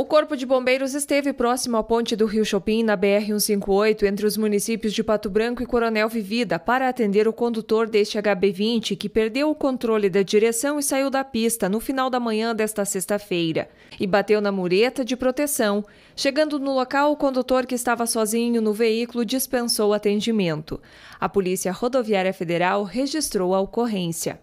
O Corpo de Bombeiros esteve próximo à ponte do Rio Chopin, na BR-158, entre os municípios de Pato Branco e Coronel Vivida, para atender o condutor deste HB20, que perdeu o controle da direção e saiu da pista no final da manhã desta sexta-feira e bateu na mureta de proteção. Chegando no local, o condutor que estava sozinho no veículo dispensou atendimento. A Polícia Rodoviária Federal registrou a ocorrência.